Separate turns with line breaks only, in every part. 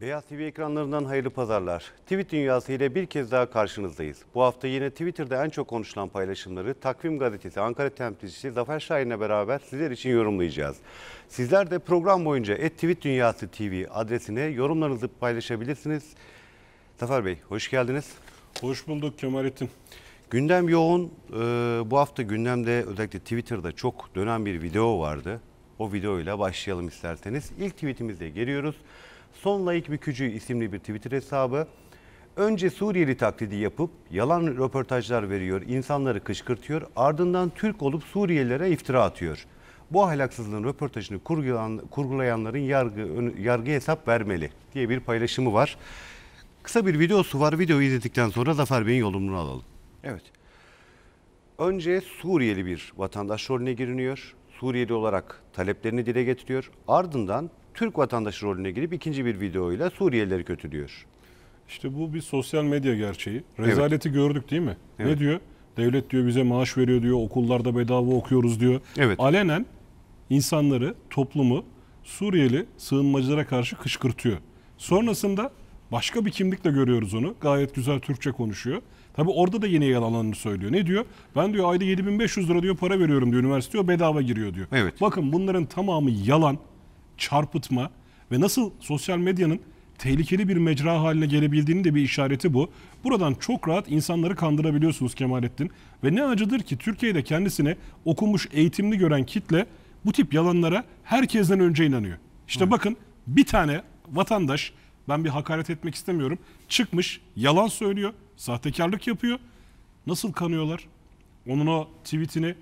Beyaz TV ekranlarından hayırlı pazarlar. Tweet dünyası ile bir kez daha karşınızdayız. Bu hafta yine Twitter'da en çok konuşulan paylaşımları Takvim Gazetesi Ankara temsilcisi Zafer Şahin'le beraber sizler için yorumlayacağız. Sizler de program boyunca et Tweet Dünyası TV adresine yorumlarınızı paylaşabilirsiniz. Zafer Bey hoş geldiniz. Hoş bulduk Kemalettin. Gündem yoğun. Ee, bu hafta gündemde özellikle Twitter'da çok dönen bir video vardı. O videoyla başlayalım isterseniz. İlk tweetimizle geliyoruz. Son Layık Bükücü isimli bir Twitter hesabı önce Suriyeli taklidi yapıp yalan röportajlar veriyor, insanları kışkırtıyor, ardından Türk olup Suriyelilere iftira atıyor. Bu ahlaksızlığın röportajını kurgulayanların yargı, yargı hesap vermeli diye bir paylaşımı var. Kısa bir videosu var. Videoyu izledikten sonra Zafer Bey'in yorumunu alalım. Evet. Önce Suriyeli bir vatandaş rolüne giriniyor. Suriyeli olarak taleplerini dile getiriyor. Ardından Türk vatandaşı rolüne girip ikinci bir videoyla Suriyelileri kötülüyor. İşte bu bir sosyal medya gerçeği. Rezaleti
evet. gördük değil mi? Evet. Ne diyor? Devlet diyor bize maaş veriyor diyor, okullarda bedava okuyoruz diyor. Evet. Alenen insanları, toplumu Suriyeli sığınmacılara karşı kışkırtıyor. Sonrasında başka bir kimlikle görüyoruz onu. Gayet güzel Türkçe konuşuyor. Tabi orada da yine yalanlarını söylüyor. Ne diyor? Ben diyor ayda 7500 lira diyor para veriyorum diyor üniversite bedava giriyor diyor. Evet. Bakın bunların tamamı yalan çarpıtma ve nasıl sosyal medyanın tehlikeli bir mecra haline gelebildiğini de bir işareti bu. Buradan çok rahat insanları kandırabiliyorsunuz Kemalettin. Ve ne acıdır ki Türkiye'de kendisine okumuş, eğitimli gören kitle bu tip yalanlara herkesten önce inanıyor. İşte evet. bakın bir tane vatandaş ben bir hakaret etmek istemiyorum. Çıkmış yalan söylüyor, sahtekarlık yapıyor. Nasıl kanıyorlar? Onun o tweetini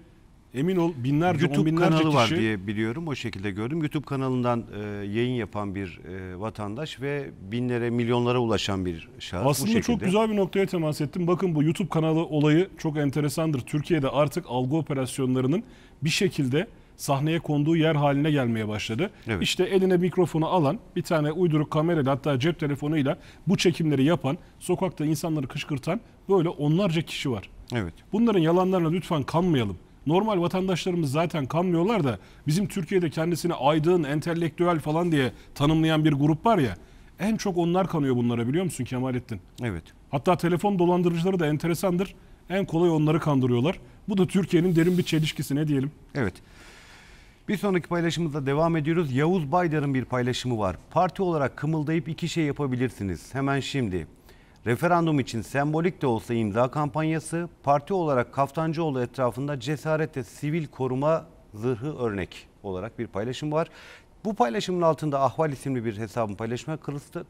Emin ol binlerce, YouTube on binlerce kanalı kişi... var
diye biliyorum. O şekilde gördüm. YouTube kanalından e, yayın yapan bir e, vatandaş ve binlere, milyonlara ulaşan bir şahıs. Aslında bu çok güzel
bir noktaya temas ettim. Bakın bu YouTube kanalı olayı çok enteresandır. Türkiye'de artık algı operasyonlarının bir şekilde sahneye konduğu yer haline gelmeye başladı. Evet. İşte eline mikrofonu alan, bir tane uyduruk kamerayla hatta cep telefonuyla bu çekimleri yapan, sokakta insanları kışkırtan böyle onlarca kişi var. Evet. Bunların yalanlarına lütfen kanmayalım normal vatandaşlarımız zaten kanmıyorlar da bizim Türkiye'de kendisini aydın, entelektüel falan diye tanımlayan bir grup var ya. En çok onlar kanıyor bunlara biliyor musun Kemalettin? Evet. Hatta telefon dolandırıcıları da
enteresandır. En kolay onları kandırıyorlar. Bu da Türkiye'nin derin bir çelişkisi ne diyelim? Evet. Bir sonraki paylaşımımızda devam ediyoruz. Yavuz Baydar'ın bir paylaşımı var. Parti olarak kımıldayıp iki şey yapabilirsiniz. Hemen şimdi. Referandum için sembolik de olsa imza kampanyası, parti olarak Kaftancıoğlu etrafında cesarete sivil koruma zırhı örnek olarak bir paylaşım var. Bu paylaşımın altında Ahval isimli bir hesabın paylaşma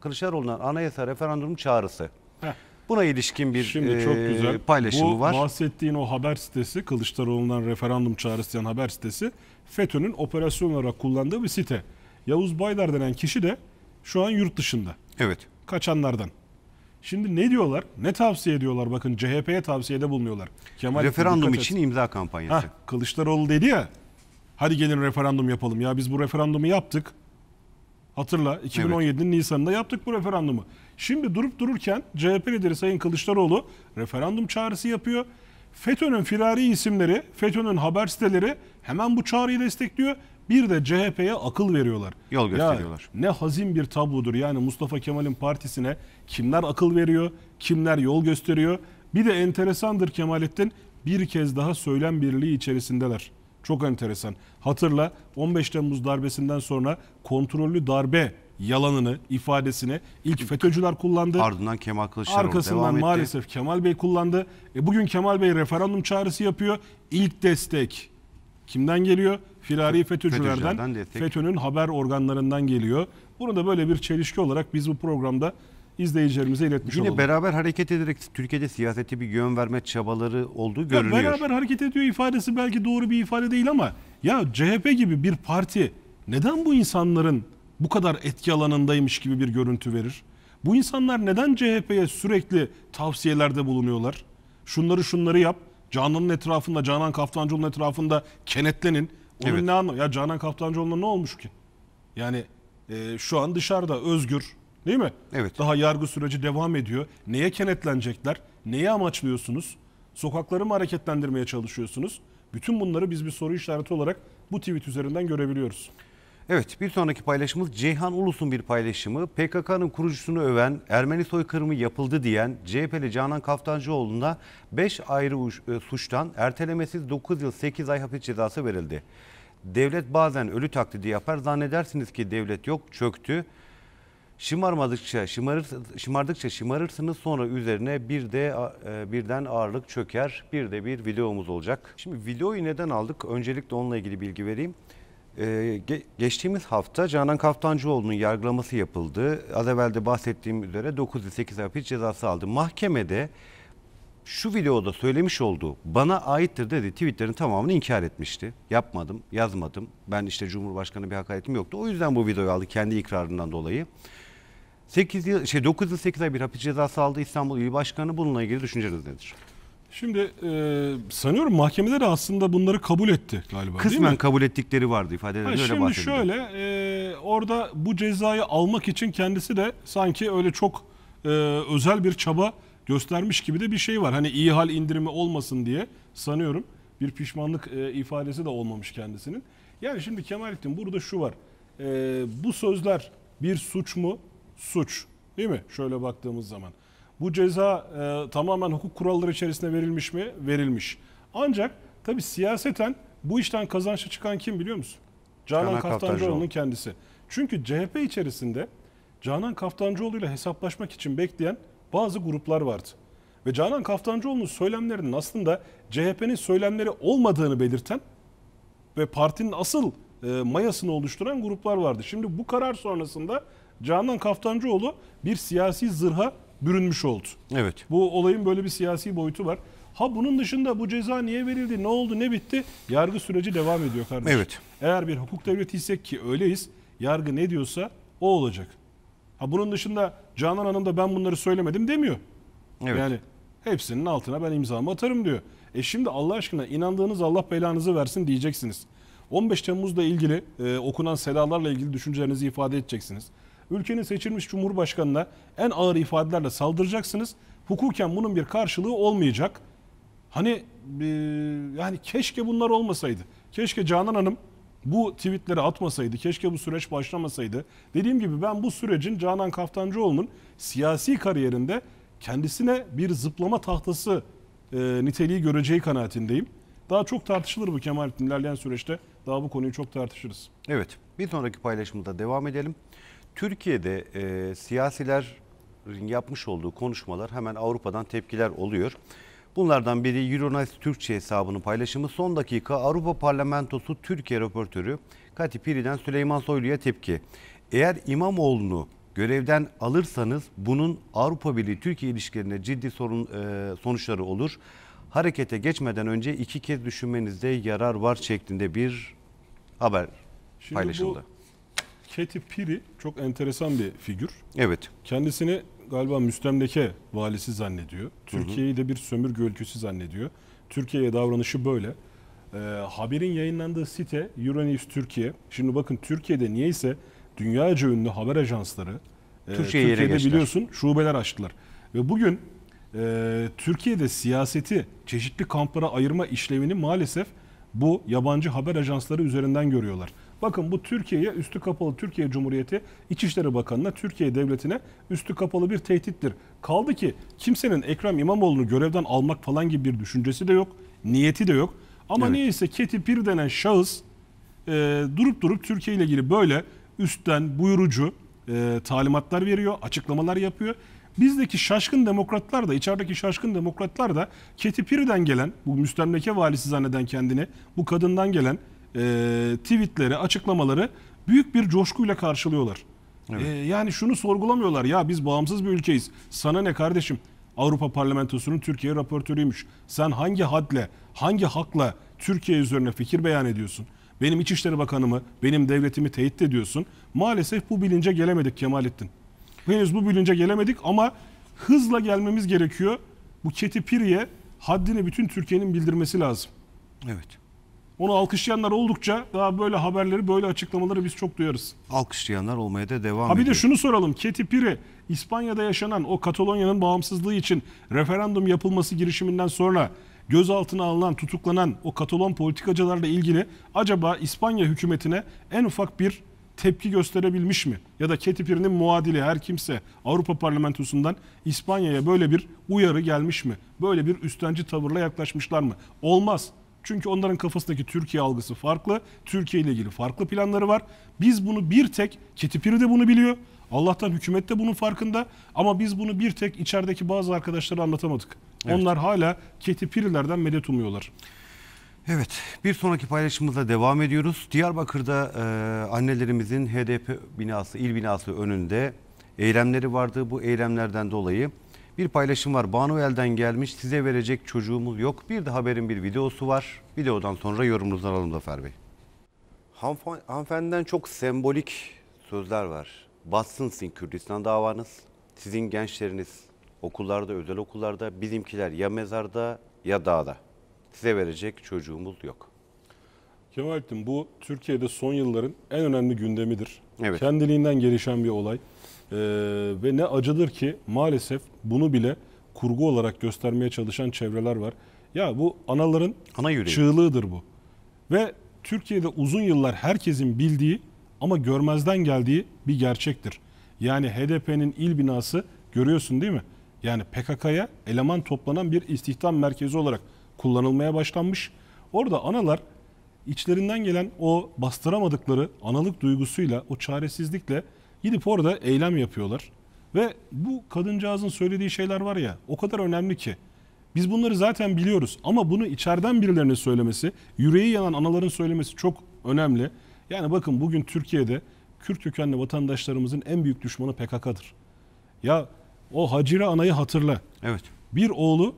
Kılıçdaroğlu'ndan anayasa referandum çağrısı. Heh. Buna ilişkin bir Şimdi çok güzel. paylaşımı Bu, var. Bu
bahsettiğin o haber sitesi Kılıçdaroğlu'ndan referandum çağrısı yan haber sitesi FETÖ'nün operasyon olarak kullandığı bir site. Yavuz Baydar denen kişi de şu an yurt dışında. Evet. Kaçanlardan. Şimdi ne diyorlar? Ne tavsiye ediyorlar? Bakın CHP'ye tavsiyede bulunuyorlar. Kemal Referandum için et.
imza kampanyası. Heh,
Kılıçdaroğlu dedi ya. Hadi gelin referandum yapalım. Ya biz bu referandumu yaptık. Hatırla 2017'nin evet. Nisan'ında yaptık bu referandumu. Şimdi durup dururken CHP lideri Sayın Kılıçdaroğlu referandum çağrısı yapıyor. FETÖ'nün firari isimleri, FETÖ'nün haber siteleri hemen bu çağrıyı destekliyor bir de CHP'ye akıl veriyorlar. Yol gösteriyorlar. Ya, ne hazin bir tablodur. Yani Mustafa Kemal'in partisine kimler akıl veriyor, kimler yol gösteriyor. Bir de enteresandır Kemalettin bir kez daha söylem birliği içerisindeler. Çok enteresan. Hatırla 15 Temmuz darbesinden sonra kontrollü darbe yalanını, ifadesini ilk FETÖ'cüler kullandı.
Ardından Kemal Kılıçdaroğlu Arkasından devam etti. maalesef
Kemal Bey kullandı. E bugün Kemal Bey referandum çağrısı yapıyor. İlk destek kimden geliyor? firari FETÖ'cülerden, FETÖ'nün haber organlarından geliyor. Bunu da böyle bir çelişki olarak biz bu programda izleyicilerimize iletmiş Yine olalım.
beraber hareket ederek Türkiye'de siyasete bir yön verme çabaları olduğu görülüyor. Ya
beraber hareket ediyor ifadesi belki doğru bir ifade değil ama ya CHP gibi bir parti neden bu insanların bu kadar etki alanındaymış gibi bir görüntü verir? Bu insanlar neden CHP'ye sürekli tavsiyelerde bulunuyorlar? Şunları şunları yap. Canan'ın etrafında, Canan Kaftancıoğlu'nun etrafında kenetlenin. Onun evet. ne anlamı? Ya Canan Kaptancıoğlu'na ne olmuş ki? Yani e, şu an dışarıda özgür değil mi? Evet. Daha yargı süreci devam ediyor. Neye kenetlenecekler? Neyi amaçlıyorsunuz? Sokakları mı hareketlendirmeye çalışıyorsunuz? Bütün bunları biz bir soru işareti olarak
bu tweet üzerinden görebiliyoruz. Evet bir sonraki paylaşımımız Ceyhan Ulus'un bir paylaşımı. PKK'nın kurucusunu öven Ermeni soykırımı yapıldı diyen CHP'li Canan Kaftancıoğlu'na 5 ayrı e, suçtan ertelemesiz 9 yıl 8 ay hapis cezası verildi. Devlet bazen ölü taklidi yapar zannedersiniz ki devlet yok çöktü. Şımarmadıkça şımarır, şımardıkça şımarırsınız sonra üzerine bir de e, birden ağırlık çöker. Bir de bir videomuz olacak. Şimdi videoyu neden aldık? Öncelikle onunla ilgili bilgi vereyim. Ee, geçtiğimiz hafta Canan Kaftancıoğlu'nun yargılaması yapıldı. Az evvel de bahsettiğim üzere 9 8 ay hapis cezası aldı. Mahkemede şu videoda söylemiş olduğu bana aittir dedi tweetlerin tamamını inkar etmişti. Yapmadım, yazmadım. Ben işte Cumhurbaşkanı bir hakaretim yoktu. O yüzden bu videoyu aldı kendi ikrarından dolayı. 8 yıl, şey 9 yıl 8 ay bir hapis cezası aldı İstanbul İl Başkanı. Bununla ilgili düşünceleriniz nedir?
Şimdi e, sanıyorum mahkemede de aslında bunları kabul etti galiba Kısmen değil mi? kabul
ettikleri vardı ifadeleri öyle şimdi Şimdi
şöyle e, orada bu cezayı almak için kendisi de sanki öyle çok e, özel bir çaba göstermiş gibi de bir şey var. Hani iyi hal indirimi olmasın diye sanıyorum bir pişmanlık e, ifadesi de olmamış kendisinin. Yani şimdi Kemalettin burada şu var. E, bu sözler bir suç mu? Suç. Değil mi? Şöyle baktığımız zaman. Bu ceza e, tamamen hukuk kuralları içerisinde verilmiş mi? Verilmiş. Ancak tabii siyaseten bu işten kazançlı çıkan kim biliyor musun? Canan, Canan Kaftancıoğlu'nun kendisi. Çünkü CHP içerisinde Canan Kaftancıoğlu ile hesaplaşmak için bekleyen bazı gruplar vardı. Ve Canan Kaftancıoğlu'nun söylemlerinin aslında CHP'nin söylemleri olmadığını belirten ve partinin asıl e, mayasını oluşturan gruplar vardı. Şimdi bu karar sonrasında Canan Kaftancıoğlu bir siyasi zırha bürünmüş oldu. Evet. Bu olayın böyle bir siyasi boyutu var. Ha bunun dışında bu ceza niye verildi, ne oldu, ne bitti? Yargı süreci devam ediyor kardeşim. Evet. Eğer bir hukuk devletiysek ki öyleyiz, yargı ne diyorsa o olacak. Ha bunun dışında Canan Hanım da ben bunları söylemedim demiyor. Evet. Yani hepsinin altına ben imzamı atarım diyor. E şimdi Allah aşkına inandığınız Allah belanızı versin diyeceksiniz. 15 Temmuz'la ilgili e, okunan sedalarla ilgili düşüncelerinizi ifade edeceksiniz. Ülkenin seçilmiş cumhurbaşkanına en ağır ifadelerle saldıracaksınız. Hukuken bunun bir karşılığı olmayacak. Hani e, yani keşke bunlar olmasaydı. Keşke Canan Hanım bu tweetleri atmasaydı, keşke bu süreç başlamasaydı. Dediğim gibi ben bu sürecin Canan Kaftancıoğlu'nun siyasi kariyerinde kendisine bir zıplama tahtası e, niteliği göreceği kanaatindeyim. Daha çok tartışılır bu Kemalettin ilerleyen süreçte. Daha
bu konuyu çok tartışırız. Evet. Bir sonraki paylaşımda devam edelim. Türkiye'de e, siyasiler yapmış olduğu konuşmalar hemen Avrupa'dan tepkiler oluyor. Bunlardan biri Euronest Türkçe hesabının paylaşımı. Son dakika Avrupa Parlamentosu Türkiye röportörü Kati Piri'den Süleyman Soylu'ya tepki. Eğer İmamoğlu'nu görevden alırsanız bunun Avrupa Birliği Türkiye ilişkilerine ciddi sorun e, sonuçları olur. Harekete geçmeden önce iki kez düşünmenizde yarar var şeklinde bir haber Şimdi paylaşıldı.
Keti Piri çok enteresan bir figür. Evet. Kendisini galiba müstemleke valisi zannediyor. Türkiye'yi de bir sömürge ülküsü zannediyor. Türkiye'ye davranışı böyle. E, haberin yayınlandığı site Euronews Türkiye. Şimdi bakın Türkiye'de niyeyse dünyaca ünlü haber ajansları e, Türkiye Türkiye'de biliyorsun şubeler açtılar. Ve bugün e, Türkiye'de siyaseti çeşitli kamplara ayırma işlemini maalesef bu yabancı haber ajansları üzerinden görüyorlar. Bakın bu Türkiye'ye üstü kapalı Türkiye Cumhuriyeti İçişleri Bakanı'na, Türkiye Devleti'ne üstü kapalı bir tehdittir. Kaldı ki kimsenin Ekrem İmamoğlu'nu görevden almak falan gibi bir düşüncesi de yok, niyeti de yok. Ama evet. niyeyse Keti Pir denen şahıs e, durup durup Türkiye ile ilgili böyle üstten buyurucu e, talimatlar veriyor, açıklamalar yapıyor. Bizdeki şaşkın demokratlar da, içerideki şaşkın demokratlar da Keti Pir'den gelen, bu müstemleke valisi zanneden kendini, bu kadından gelen e, tweetleri, açıklamaları büyük bir coşkuyla karşılıyorlar. Evet. E, yani şunu sorgulamıyorlar. Ya biz bağımsız bir ülkeyiz. Sana ne kardeşim? Avrupa Parlamentosu'nun Türkiye raportörüymüş. Sen hangi hadle, hangi hakla Türkiye üzerine fikir beyan ediyorsun? Benim İçişleri Bakanımı, benim devletimi teyit ediyorsun. Maalesef bu bilince gelemedik Kemalettin. Henüz bu bilince gelemedik ama hızla gelmemiz gerekiyor. Bu Keti Piri'ye haddini bütün Türkiye'nin bildirmesi lazım. Evet. Onu alkışlayanlar oldukça daha böyle haberleri, böyle açıklamaları biz çok
duyarız. Alkışlayanlar olmaya da devam ediyor. Bir de
şunu soralım. Keti Piri, İspanya'da yaşanan o Katalonya'nın bağımsızlığı için referandum yapılması girişiminden sonra gözaltına alınan, tutuklanan o Katalon politikacılarla ilgili acaba İspanya hükümetine en ufak bir tepki gösterebilmiş mi? Ya da Keti Piri'nin muadili her kimse Avrupa Parlamentosu'ndan İspanya'ya böyle bir uyarı gelmiş mi? Böyle bir üstenci tavırla yaklaşmışlar mı? Olmaz. Çünkü onların kafasındaki Türkiye algısı farklı. Türkiye ile ilgili farklı planları var. Biz bunu bir tek Ketipiri de bunu biliyor. Allah'tan hükümet de bunun farkında ama biz bunu bir tek içerideki bazı arkadaşlara anlatamadık. Evet. Onlar hala Ketipirilerden medet umuyorlar.
Evet bir sonraki paylaşımımıza devam ediyoruz. Diyarbakır'da e, annelerimizin HDP binası, il binası önünde eylemleri vardı. Bu eylemlerden dolayı bir paylaşım var. Banu elden gelmiş. Size verecek çocuğumuz yok. Bir de haberin bir videosu var. Videodan sonra yorumunuzu alalım Zafer Bey. Hanımefendiden çok sembolik sözler var. Batsın sizin Kürdistan davanız. Sizin gençleriniz okullarda, özel okullarda, bizimkiler ya mezarda ya dağda. Size verecek çocuğumuz yok.
Kemalettin bu Türkiye'de son yılların en önemli gündemidir. Evet. Kendiliğinden gelişen bir olay. Ee, ve ne acıdır ki maalesef bunu bile kurgu olarak göstermeye çalışan çevreler var. Ya bu anaların Ana çığlığıdır bu. Ve Türkiye'de uzun yıllar herkesin bildiği ama görmezden geldiği bir gerçektir. Yani HDP'nin il binası görüyorsun değil mi? Yani PKK'ya eleman toplanan bir istihdam merkezi olarak kullanılmaya başlanmış. Orada analar içlerinden gelen o bastıramadıkları analık duygusuyla, o çaresizlikle Gidip orada eylem yapıyorlar. Ve bu kadıncağızın söylediği şeyler var ya o kadar önemli ki. Biz bunları zaten biliyoruz ama bunu içeriden birilerinin söylemesi, yüreği yanan anaların söylemesi çok önemli. Yani bakın bugün Türkiye'de Kürt kökenli vatandaşlarımızın en büyük düşmanı PKK'dır. Ya o Hacire Ana'yı hatırla. Evet. Bir oğlu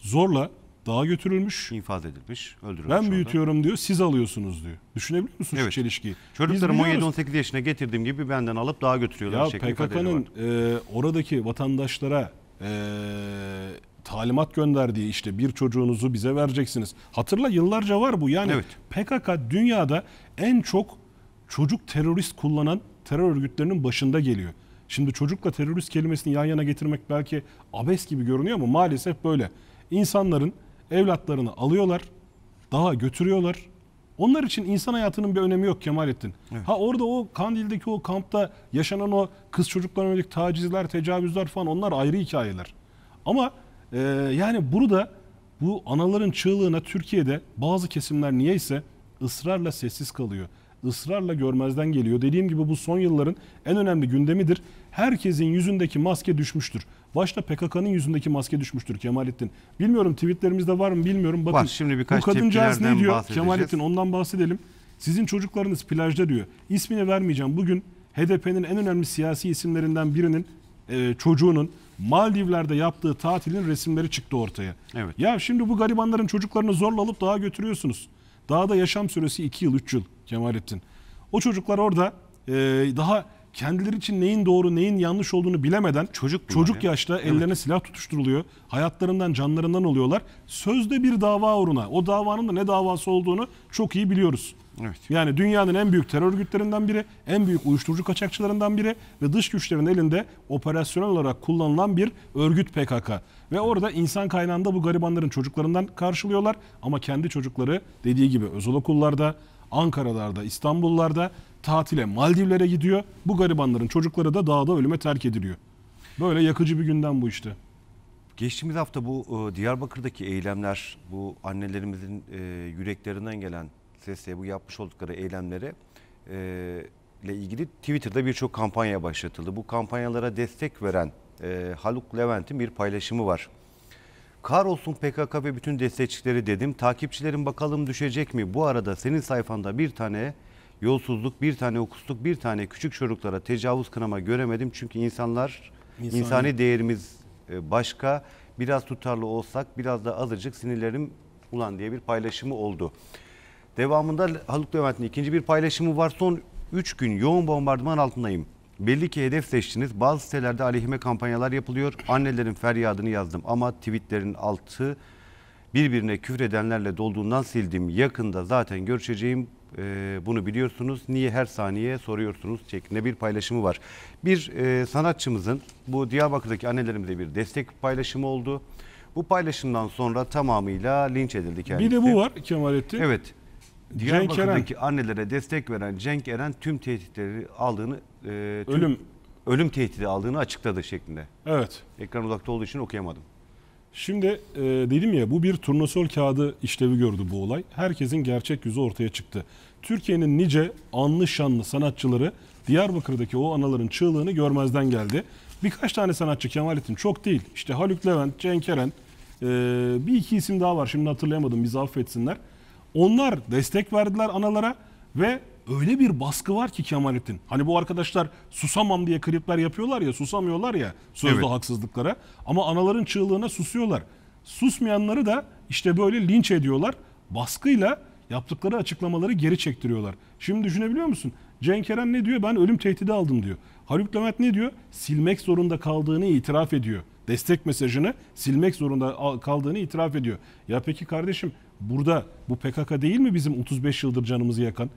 zorla dağa götürülmüş. İnfaz edilmiş, öldürülmüş. Ben büyütüyorum
orada. diyor, siz alıyorsunuz diyor. Düşünebiliyor musun evet. şu çelişkiyi? Çocuklarım 17-18
yaşına getirdiğim gibi benden alıp dağa götürüyorlar. Ya PKK'nın
e, oradaki vatandaşlara e, talimat gönderdiği işte bir çocuğunuzu bize vereceksiniz. Hatırla yıllarca var bu. Yani evet. PKK dünyada en çok çocuk terörist kullanan terör örgütlerinin başında geliyor. Şimdi çocukla terörist kelimesini yan yana getirmek belki abes gibi görünüyor ama maalesef böyle. İnsanların evlatlarını alıyorlar. Daha götürüyorlar. Onlar için insan hayatının bir önemi yok Kemalettin. Evet. Ha orada o Kandil'deki o kampta yaşanan o kız çocuklarına yönelik tacizler, tecavüzler falan onlar ayrı hikayeler. Ama e, yani burada bu anaların çığlığına Türkiye'de bazı kesimler niyeyse ısrarla sessiz kalıyor. Israrla görmezden geliyor. Dediğim gibi bu son yılların en önemli gündemidir herkesin yüzündeki maske düşmüştür. Başta PKK'nın yüzündeki maske düşmüştür Kemalettin. Bilmiyorum tweetlerimizde var mı bilmiyorum. Bakın var, şimdi birkaç bu kadıncağız ne diyor Kemalettin ondan bahsedelim. Sizin çocuklarınız plajda diyor. İsmini vermeyeceğim. Bugün HDP'nin en önemli siyasi isimlerinden birinin e, çocuğunun Maldivler'de yaptığı tatilin resimleri çıktı ortaya. Evet. Ya şimdi bu garibanların çocuklarını zorla alıp dağa götürüyorsunuz. Dağda yaşam süresi 2 yıl 3 yıl Kemalettin. O çocuklar orada e, daha kendileri için neyin doğru neyin yanlış olduğunu bilemeden çocuk çocuk ya. yaşta ellerine silah tutuşturuluyor. Hayatlarından canlarından oluyorlar. Sözde bir dava uğruna. O davanın da ne davası olduğunu çok iyi biliyoruz. Evet. Yani dünyanın en büyük terör örgütlerinden biri, en büyük uyuşturucu kaçakçılarından biri ve dış güçlerin elinde operasyonel olarak kullanılan bir örgüt PKK. Ve orada insan kaynağında bu garibanların çocuklarından karşılıyorlar ama kendi çocukları dediği gibi özel okullarda, Ankara'larda, İstanbul'larda tatile Maldivlere gidiyor. Bu garibanların çocukları da dağda ölüme terk ediliyor. Böyle yakıcı bir günden bu işte.
Geçtiğimiz hafta bu e, Diyarbakır'daki eylemler, bu annelerimizin e, yüreklerinden gelen sesle bu yapmış oldukları eylemlere e, ile ilgili Twitter'da birçok kampanya başlatıldı. Bu kampanyalara destek veren e, Haluk Levent'in bir paylaşımı var. Kar olsun PKK ve bütün destekçileri dedim. Takipçilerin bakalım düşecek mi? Bu arada senin sayfanda bir tane yolsuzluk, bir tane okusluk, bir tane küçük çocuklara tecavüz kınama göremedim. Çünkü insanlar, insani, insani değerimiz e, başka. Biraz tutarlı olsak biraz da azıcık sinirlerim ulan diye bir paylaşımı oldu. Devamında Haluk Levent'in ikinci bir paylaşımı var. Son 3 gün yoğun bombardıman altındayım. Belli ki hedef seçtiniz. Bazı sitelerde aleyhime kampanyalar yapılıyor. Annelerin feryadını yazdım ama tweetlerin altı birbirine küfredenlerle dolduğundan sildim. Yakında zaten görüşeceğim e, bunu biliyorsunuz. Niye her saniye soruyorsunuz şeklinde bir paylaşımı var. Bir e, sanatçımızın bu Diyarbakır'daki annelerimize bir destek paylaşımı oldu. Bu paylaşımdan sonra tamamıyla linç edildi kendisi. Bir de bu var Kemalettin. Evet. Diyarbakır'daki annelere destek veren Cenk Eren tüm tehditleri aldığını e, tüm, ölüm ölüm tehdidi aldığını açıkladı şeklinde. Evet. Ekran uzakta olduğu için okuyamadım. Şimdi e, dedim
ya bu bir turnosol kağıdı işlevi gördü bu olay. Herkesin gerçek yüzü ortaya çıktı. Türkiye'nin nice anlı şanlı sanatçıları Diyarbakır'daki o anaların çığlığını görmezden geldi. Birkaç tane sanatçı Kemalettin çok değil. İşte Haluk Levent, Cenk Eren e, bir iki isim daha var şimdi hatırlayamadım bizi affetsinler. Onlar destek verdiler analara ve öyle bir baskı var ki Kemalettin. Hani bu arkadaşlar susamam diye klipler yapıyorlar ya susamıyorlar ya sözde evet. haksızlıklara. Ama anaların çığlığına susuyorlar. Susmayanları da işte böyle linç ediyorlar. Baskıyla yaptıkları açıklamaları geri çektiriyorlar. Şimdi düşünebiliyor musun? Cenk Eren ne diyor? Ben ölüm tehdidi aldım diyor. Haluk Levent ne diyor? Silmek zorunda kaldığını itiraf ediyor. Destek mesajını silmek zorunda kaldığını itiraf ediyor. Ya peki kardeşim burada bu PKK değil mi bizim 35 yıldır canımızı yakan?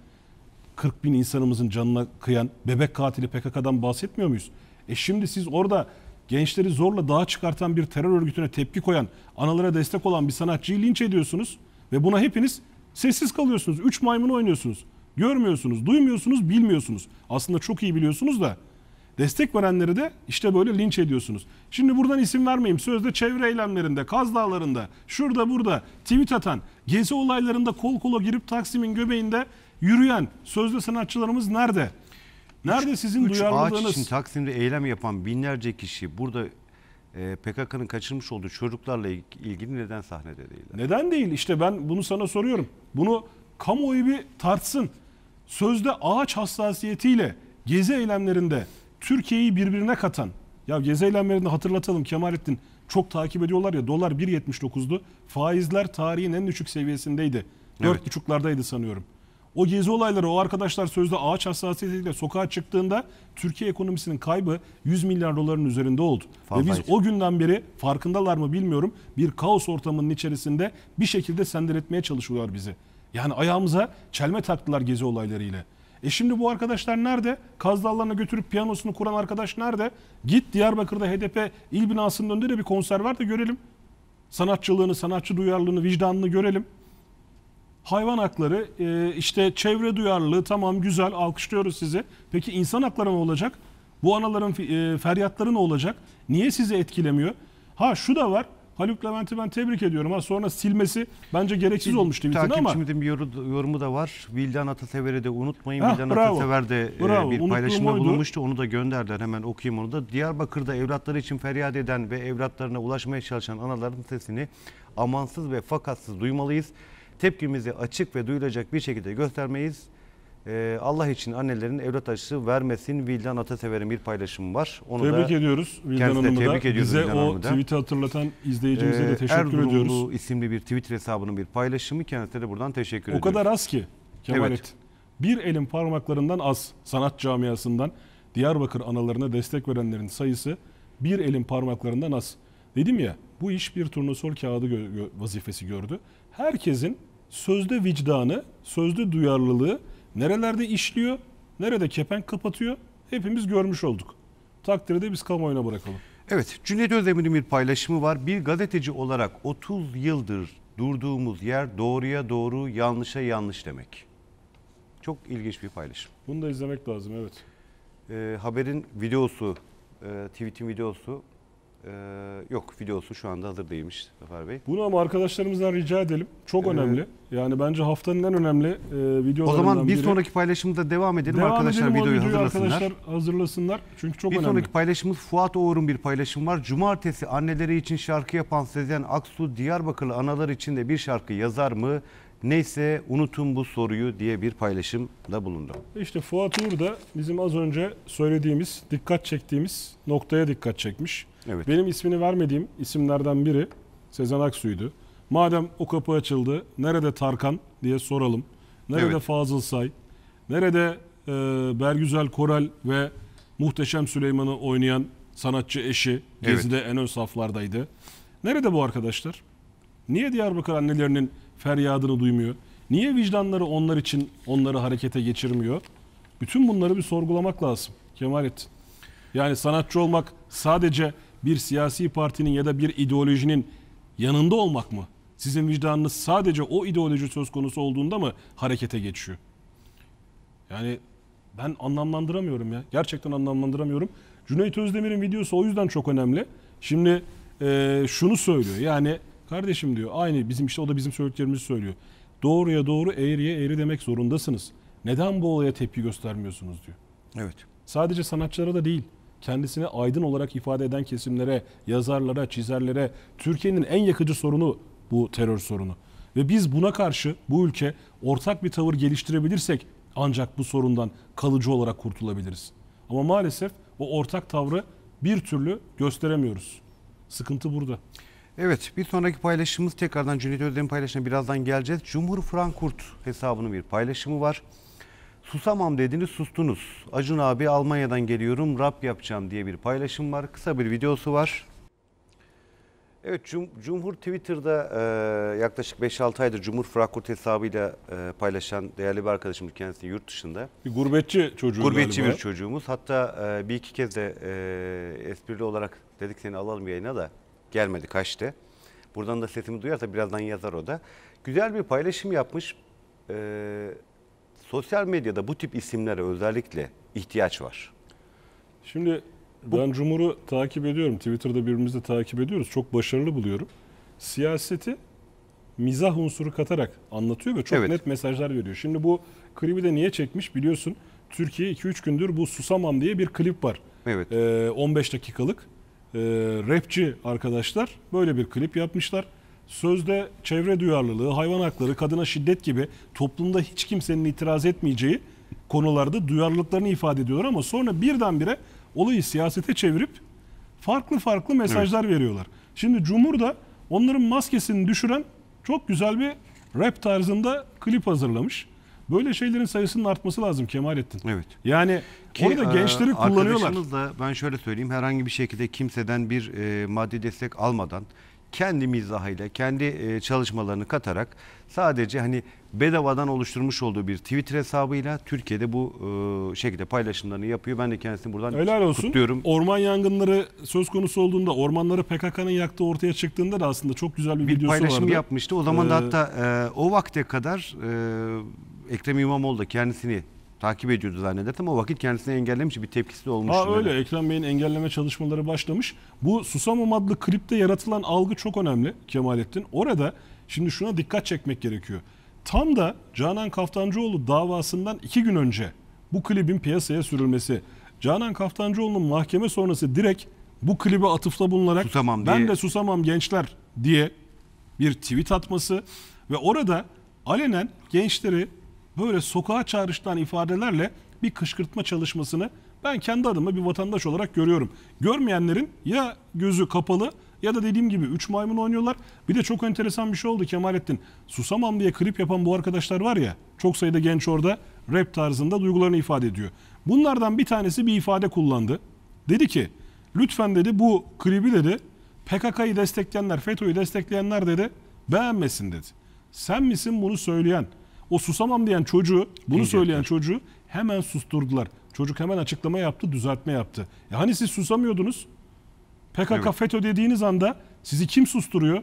40 bin insanımızın canına kıyan bebek katili PKK'dan bahsetmiyor muyuz? E şimdi siz orada gençleri zorla dağa çıkartan bir terör örgütüne tepki koyan, analara destek olan bir sanatçıyı linç ediyorsunuz ve buna hepiniz sessiz kalıyorsunuz. Üç maymunu oynuyorsunuz. Görmüyorsunuz, duymuyorsunuz, bilmiyorsunuz. Aslında çok iyi biliyorsunuz da destek verenleri de işte böyle linç ediyorsunuz. Şimdi buradan isim vermeyeyim. Sözde çevre eylemlerinde, Kaz Dağları'nda, şurada burada tweet atan, gezi olaylarında kol kola girip Taksim'in göbeğinde yürüyen sözde sanatçılarımız nerede? Nerede sizin duyarlılığınız? Ağaç için
Taksim'de eylem yapan binlerce kişi burada e, PKK'nın kaçırmış olduğu çocuklarla ilgili neden sahnede değiller?
Neden değil? İşte ben bunu sana soruyorum. Bunu kamuoyu bir tartsın. Sözde ağaç hassasiyetiyle gezi eylemlerinde Türkiye'yi birbirine katan ya gezi eylemlerinde hatırlatalım Kemalettin çok takip ediyorlar ya dolar 1.79'du. Faizler tarihin en düşük seviyesindeydi. 4.5'lardaydı evet. sanıyorum. O gezi olayları o arkadaşlar sözde ağaç hassasiyetiyle sokağa çıktığında Türkiye ekonomisinin kaybı 100 milyar doların üzerinde oldu. Fazla Ve biz o günden beri farkındalar mı bilmiyorum bir kaos ortamının içerisinde bir şekilde sendeletmeye çalışıyorlar bizi. Yani ayağımıza çelme taktılar gezi olaylarıyla. E şimdi bu arkadaşlar nerede? Kaz Dağları'na götürüp piyanosunu kuran arkadaş nerede? Git Diyarbakır'da HDP il binasının önünde de bir konser var da görelim. Sanatçılığını, sanatçı duyarlılığını, vicdanını görelim hayvan hakları e, işte çevre duyarlılığı tamam güzel alkışlıyoruz sizi. Peki insan hakları ne olacak? Bu anaların e, feryatları ne olacak? Niye sizi etkilemiyor? Ha şu da var. Haluk Levent'i ben tebrik
ediyorum. Ha sonra silmesi bence gereksiz olmuş Twitter'da ama. Takipçimizin bir yorumu da var. Vildan Atasever'i de unutmayın. Ha, Vildan bravo. Atasever de e, bravo. bir Unuttuğum paylaşımda bulunmuştu. Onu da gönderdiler. Hemen okuyayım onu da. Diyarbakır'da evlatları için feryat eden ve evlatlarına ulaşmaya çalışan anaların sesini amansız ve fakatsız duymalıyız tepkimizi açık ve duyulacak bir şekilde göstermeyiz. Ee, Allah için annelerin evlat aşısı vermesin Vildan Atasever'in bir paylaşımı var. Onu tebrik da ediyoruz Vildan Hanım'ı da. Tebrik ediyoruz Bize Vildan o tweet'i hatırlatan izleyicimize ee, de teşekkür Erzurumlu ediyoruz. Erzurumlu isimli bir Twitter hesabının bir paylaşımı kendisine de buradan teşekkür o ediyoruz. O kadar az ki Kemal evet.
Bir elin parmaklarından az sanat camiasından Diyarbakır analarına destek verenlerin sayısı bir elin parmaklarından az. Dedim ya bu iş bir turnusol kağıdı gö vazifesi gördü. Herkesin sözde vicdanı, sözde duyarlılığı nerelerde işliyor, nerede kepenk kapatıyor hepimiz görmüş olduk. Takdiri
de biz kamuoyuna bırakalım. Evet, Cüneyt Özdemir'in bir paylaşımı var. Bir gazeteci olarak 30 yıldır durduğumuz yer doğruya doğru, yanlışa yanlış demek. Çok ilginç bir paylaşım.
Bunu da izlemek lazım, evet.
E, haberin videosu, e, tweet'in videosu ee, yok videosu şu anda hazır değilmiş Zafer Bey. Bunu
ama arkadaşlarımızdan rica edelim. Çok Evet. önemli. Yani bence haftanın en önemli e, videolarından O zaman bir biri. sonraki
paylaşımda devam edelim Devam arkadaşlar edelim, o videoyu hazırlasınlar. Arkadaşlar
hazırlasınlar. Çünkü çok bir önemli. sonraki
paylaşımımız Fuat Oğur'un bir paylaşım var. Cumartesi anneleri için şarkı yapan Sezen Aksu Diyarbakırlı analar için de bir şarkı yazar mı? Neyse unutun bu soruyu diye bir paylaşım da bulundu.
İşte Fuat Uğur da bizim az önce söylediğimiz, dikkat çektiğimiz noktaya dikkat çekmiş. Evet. Benim ismini vermediğim isimlerden biri Sezen Aksu'ydu. Madem o kapı açıldı, nerede Tarkan diye soralım. Nerede evet. Fazıl Say, nerede e, Bergüzel Koral ve Muhteşem Süleyman'ı oynayan sanatçı eşi Gezi'de evet. en ön saflardaydı. Nerede bu arkadaşlar? Niye Diyarbakır annelerinin feryadını duymuyor? Niye vicdanları onlar için onları harekete geçirmiyor? Bütün bunları bir sorgulamak lazım Kemalettin. Yani sanatçı olmak sadece bir siyasi partinin ya da bir ideolojinin yanında olmak mı? Sizin vicdanınız sadece o ideoloji söz konusu olduğunda mı harekete geçiyor? Yani ben anlamlandıramıyorum ya. Gerçekten anlamlandıramıyorum. Cüneyt Özdemir'in videosu o yüzden çok önemli. Şimdi e, şunu söylüyor. Yani kardeşim diyor aynı bizim işte o da bizim söylediklerimizi söylüyor. Doğruya doğru eğriye eğri demek zorundasınız. Neden bu olaya tepki göstermiyorsunuz diyor. Evet. Sadece sanatçılara da değil kendisini aydın olarak ifade eden kesimlere, yazarlara, çizerlere Türkiye'nin en yakıcı sorunu bu terör sorunu. Ve biz buna karşı bu ülke ortak bir tavır geliştirebilirsek ancak bu sorundan kalıcı olarak kurtulabiliriz. Ama maalesef o ortak tavrı
bir türlü gösteremiyoruz. Sıkıntı burada. Evet bir sonraki paylaşımımız tekrardan Cüneyt Özdemir'in paylaşımına birazdan geleceğiz. Cumhur Frankurt hesabının bir paylaşımı var. Susamam dediniz sustunuz. Acun abi Almanya'dan geliyorum rap yapacağım diye bir paylaşım var. Kısa bir videosu var. Evet Cum Cumhur Twitter'da e, yaklaşık 5-6 aydır Cumhur Frankfurt hesabıyla e, paylaşan değerli bir arkadaşımız kendisi yurt dışında.
Bir gurbetçi çocuğu Gurbetçi galiba. bir
çocuğumuz. Hatta e, bir iki kez de e, esprili olarak dedik seni alalım yayına da gelmedi kaçtı. Buradan da sesimi duyarsa birazdan yazar o da. Güzel bir paylaşım yapmış. E, Sosyal medyada bu tip isimlere özellikle ihtiyaç var. Şimdi bu... ben
Cumhur'u takip ediyorum. Twitter'da birbirimizi takip ediyoruz. Çok başarılı buluyorum. Siyaseti mizah unsuru katarak anlatıyor ve çok evet. net mesajlar veriyor. Şimdi bu klibi de niye çekmiş biliyorsun. Türkiye 2-3 gündür bu Susamam diye bir klip var. Evet. Ee, 15 dakikalık. Ee, rapçi arkadaşlar böyle bir klip yapmışlar sözde çevre duyarlılığı, hayvan hakları, kadına şiddet gibi toplumda hiç kimsenin itiraz etmeyeceği konularda duyarlılıklarını ifade ediyorlar ama sonra birdenbire olayı siyasete çevirip farklı farklı mesajlar evet. veriyorlar. Şimdi Cumhur da onların maskesini düşüren çok güzel bir rap tarzında klip hazırlamış. Böyle şeylerin sayısının artması lazım Kemalettin. Evet.
Yani Ki, orada e, kullanıyorlar. Arkadaşımız da ben şöyle söyleyeyim herhangi bir şekilde kimseden bir e, maddi destek almadan kendi mizahıyla, kendi e, çalışmalarını katarak sadece hani bedavadan oluşturmuş olduğu bir Twitter hesabıyla Türkiye'de bu e, şekilde paylaşımlarını yapıyor. Ben de kendisini buradan Helal olsun. kutluyorum. Orman
yangınları söz konusu olduğunda, ormanları PKK'nın yaktığı ortaya çıktığında da
aslında çok güzel bir, bir videosu paylaşım vardı. paylaşım yapmıştı. O zaman da ee... hatta e, o vakte kadar Ekrem İmamoğlu da kendisini takip ediyordu zannederdim ama vakit kendisini engellemiş bir tepkisi olmuş. Aa, öyle
Ekrem Bey'in engelleme çalışmaları başlamış. Bu Susamam adlı klipte yaratılan algı çok önemli Kemalettin. Orada şimdi şuna dikkat çekmek gerekiyor. Tam da Canan Kaftancıoğlu davasından iki gün önce bu klibin piyasaya sürülmesi. Canan Kaftancıoğlu'nun mahkeme sonrası direkt bu klibe atıfta bulunarak susamam ben de susamam gençler diye bir tweet atması ve orada alenen gençleri böyle sokağa çağrıştıran ifadelerle bir kışkırtma çalışmasını ben kendi adıma bir vatandaş olarak görüyorum. Görmeyenlerin ya gözü kapalı ya da dediğim gibi 3 maymun oynuyorlar. Bir de çok enteresan bir şey oldu Kemalettin. Susamam diye klip yapan bu arkadaşlar var ya çok sayıda genç orada rap tarzında duygularını ifade ediyor. Bunlardan bir tanesi bir ifade kullandı. Dedi ki lütfen dedi bu klibi dedi PKK'yı destekleyenler, FETÖ'yü destekleyenler dedi beğenmesin dedi. Sen misin bunu söyleyen? O susamam diyen çocuğu, bunu Diyecekler. söyleyen çocuğu hemen susturdular. Çocuk hemen açıklama yaptı, düzeltme yaptı. E hani siz susamıyordunuz? PKK evet. FETÖ dediğiniz anda sizi kim susturuyor?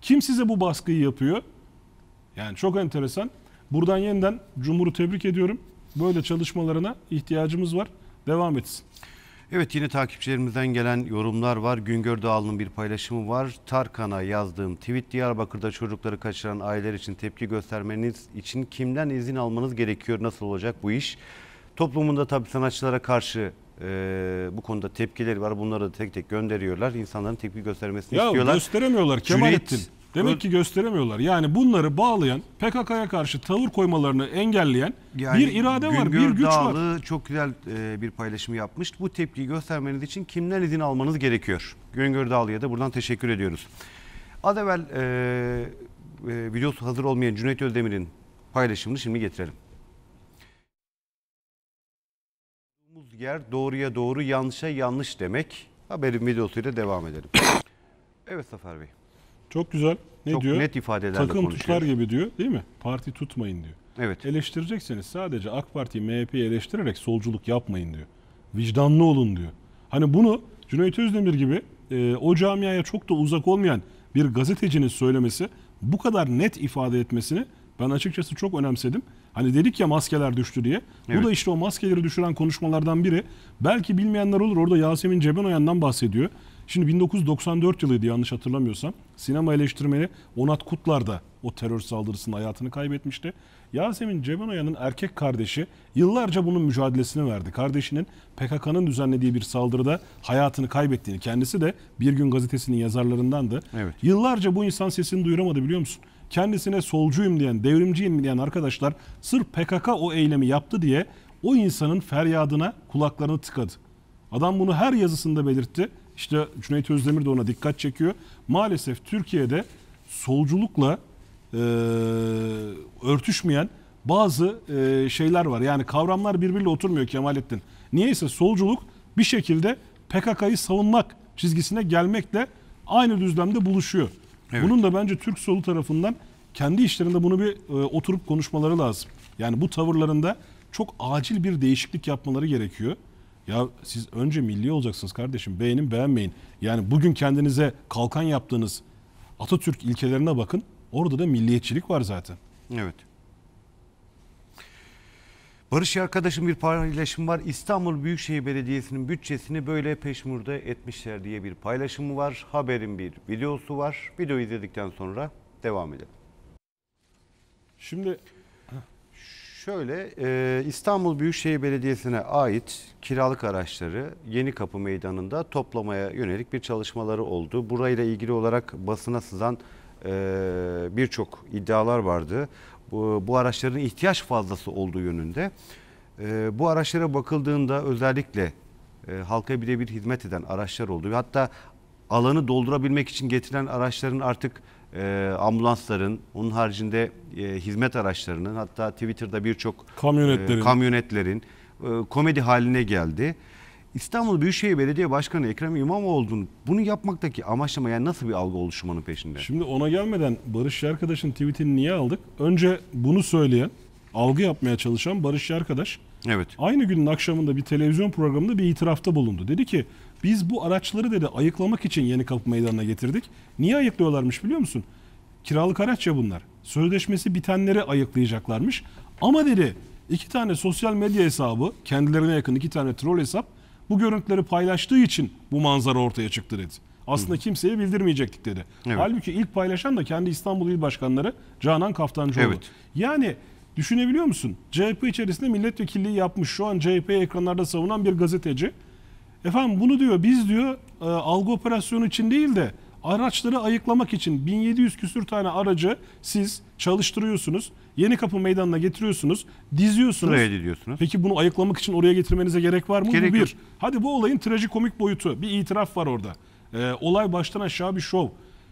Kim size bu baskıyı yapıyor? Yani çok enteresan. Buradan yeniden Cumhur'u tebrik ediyorum. Böyle çalışmalarına ihtiyacımız var. Devam etsin.
Evet yine takipçilerimizden gelen yorumlar var. Güngör Dağlı'nın bir paylaşımı var. Tarkan'a yazdığım tweet Diyarbakır'da çocukları kaçıran aileler için tepki göstermeniz için kimden izin almanız gerekiyor? Nasıl olacak bu iş? Toplumunda tabii sanatçılara karşı e, bu konuda tepkileri var. Bunları da tek tek gönderiyorlar. İnsanların tepki göstermesini ya, istiyorlar. Ya gösteremiyorlar Cüneyt, Kemalettin. Demek Öyle...
ki gösteremiyorlar. Yani bunları bağlayan, PKK'ya karşı tavır koymalarını engelleyen yani bir irade var, bir güç Dağlı
var. çok güzel e, bir paylaşımı yapmış. Bu tepkiyi göstermeniz için kimden izin almanız gerekiyor? Güngör Dağlı'ya da buradan teşekkür ediyoruz. Az evvel e, e, videosu hazır olmayan Cüneyt Özdemir'in paylaşımını şimdi getirelim. Yer doğruya doğru yanlışa yanlış demek. Haberin videosuyla devam edelim. Evet Zafer Bey. Çok güzel. Ne Çok diyor? net ifadelerle Takım konuşuyor.
tuşlar gibi diyor değil mi? Parti tutmayın diyor. Evet. Eleştirecekseniz sadece AK Parti, MHP'yi eleştirerek solculuk yapmayın diyor. Vicdanlı olun diyor. Hani bunu Cüneyt Özdemir gibi e, o camiaya çok da uzak olmayan bir gazetecinin söylemesi bu kadar net ifade etmesini ben açıkçası çok önemsedim. Hani dedik ya maskeler düştü diye. Evet. Bu da işte o maskeleri düşüren konuşmalardan biri. Belki bilmeyenler olur orada Yasemin Cebenoyan'dan bahsediyor. Şimdi 1994 yılıydı yanlış hatırlamıyorsam. Sinema eleştirmeni Onat Kutlar da o terör saldırısında hayatını kaybetmişti. Yasemin Cebanoya'nın erkek kardeşi yıllarca bunun mücadelesini verdi. Kardeşinin PKK'nın düzenlediği bir saldırıda hayatını kaybettiğini, kendisi de Bir Gün Gazetesi'nin yazarlarındandı. Evet. Yıllarca bu insan sesini duyuramadı biliyor musun? Kendisine solcuyum diyen, devrimciyim diyen arkadaşlar sırf PKK o eylemi yaptı diye o insanın feryadına kulaklarını tıkadı. Adam bunu her yazısında belirtti işte Cüneyt Özdemir de ona dikkat çekiyor. Maalesef Türkiye'de solculukla e, örtüşmeyen bazı e, şeyler var. Yani kavramlar birbiriyle oturmuyor Kemalettin. Niyeyse solculuk bir şekilde PKK'yı savunmak çizgisine gelmekle aynı düzlemde buluşuyor. Evet. Bunun da bence Türk solu tarafından kendi işlerinde bunu bir e, oturup konuşmaları lazım. Yani bu tavırlarında çok acil bir değişiklik yapmaları gerekiyor. Ya siz önce milli olacaksınız kardeşim. Beğenin beğenmeyin. Yani bugün kendinize kalkan yaptığınız Atatürk ilkelerine bakın.
Orada da milliyetçilik var zaten. Evet. Barış arkadaşım bir paylaşım var. İstanbul Büyükşehir Belediyesi'nin bütçesini böyle peşmurda etmişler diye bir paylaşımı var. Haberin bir videosu var. Videoyu izledikten sonra devam edelim. Şimdi Şöyle e, İstanbul Büyükşehir Belediyesi'ne ait kiralık araçları Yeni Kapı Meydanı'nda toplamaya yönelik bir çalışmaları oldu. Burayla ilgili olarak basına sızan e, birçok iddialar vardı. Bu, bu araçların ihtiyaç fazlası olduğu yönünde. E, bu araçlara bakıldığında özellikle e, halka birebir hizmet eden araçlar oldu. Hatta alanı doldurabilmek için getirilen araçların artık e, ambulansların, onun haricinde e, hizmet araçlarının hatta Twitter'da birçok e, kamyonetlerin, e, kamyonetlerin e, komedi haline geldi. İstanbul Büyükşehir Belediye Başkanı Ekrem İmamoğlu'nun bunu yapmaktaki amaçlama yani nasıl bir algı oluşumunun peşinde? Şimdi ona gelmeden
Barış arkadaşın tweetini niye aldık? Önce bunu söyleyen, algı yapmaya çalışan Barış arkadaş Evet. Aynı günün akşamında bir televizyon programında bir itirafta bulundu. Dedi ki biz bu araçları dedi ayıklamak için Yeni Kapı Meydanı'na getirdik. Niye ayıklıyorlarmış biliyor musun? Kiralık araç ya bunlar. Sözleşmesi bitenlere ayıklayacaklarmış. Ama dedi iki tane sosyal medya hesabı kendilerine yakın iki tane troll hesap bu görüntüleri paylaştığı için bu manzara ortaya çıktı dedi. Aslında Hı. kimseye bildirmeyecektik dedi. Evet. Halbuki ilk paylaşan da kendi İstanbul İl Başkanları Canan Kaftancıoğlu. Evet. Yani düşünebiliyor musun? CHP içerisinde milletvekilliği yapmış şu an CHP ekranlarda savunan bir gazeteci. Efendim bunu diyor biz diyor e, algı operasyonu için değil de araçları ayıklamak için 1700 küsür tane aracı siz çalıştırıyorsunuz. Yeni kapı meydanına getiriyorsunuz, diziyorsunuz. Sıraya diziyorsunuz. Peki bunu ayıklamak için oraya getirmenize gerek var mı? Gerek bir. Yok. Hadi bu olayın trajikomik boyutu. Bir itiraf var orada. Ee, olay baştan aşağı bir şov.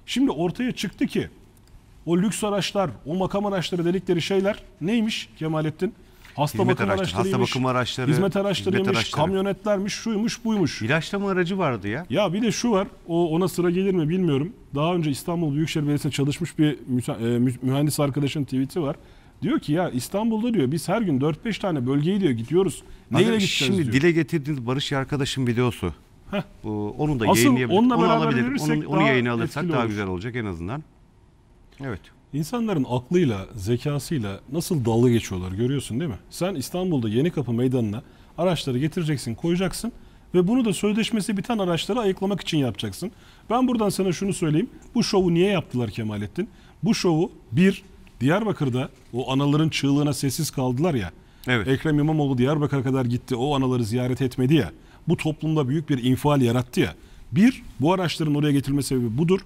Şimdi ortaya çıktı ki o lüks araçlar, o makam araçları dedikleri şeyler neymiş Kemalettin? Hasta hizmet bakım araçları, hasta bakım araçları, hizmet araçlarıymış, hizmet araçları. kamyonetlermiş, şuymuş, buymuş. İlaçlama aracı vardı ya. Ya bir de şu var, o ona sıra gelir mi bilmiyorum. Daha önce İstanbul Büyükşehir Belediyesi'nde çalışmış bir e, mühendis arkadaşın tweet'i var. Diyor ki ya İstanbul'da diyor biz her gün 4-5
tane bölgeyi diyor gidiyoruz. Neyle Hazır, gideceğiz Şimdi diyor. dile getirdiğiniz Barış arkadaşın videosu. Heh. Onu da Asıl yayınlayabiliriz. onu beraber onu, onu yayına alırsak daha güzel olacak en azından.
Evet. İnsanların aklıyla, zekasıyla nasıl dalga geçiyorlar görüyorsun değil mi? Sen İstanbul'da yeni kapı Meydanı'na araçları getireceksin, koyacaksın ve bunu da sözleşmesi biten araçları ayıklamak için yapacaksın. Ben buradan sana şunu söyleyeyim. Bu şovu niye yaptılar Kemalettin? Bu şovu bir, Diyarbakır'da o anaların çığlığına sessiz kaldılar ya. Evet. Ekrem İmamoğlu Diyarbakır'a kadar gitti. O anaları ziyaret etmedi ya. Bu toplumda büyük bir infial yarattı ya. Bir, bu araçların oraya getirme sebebi budur.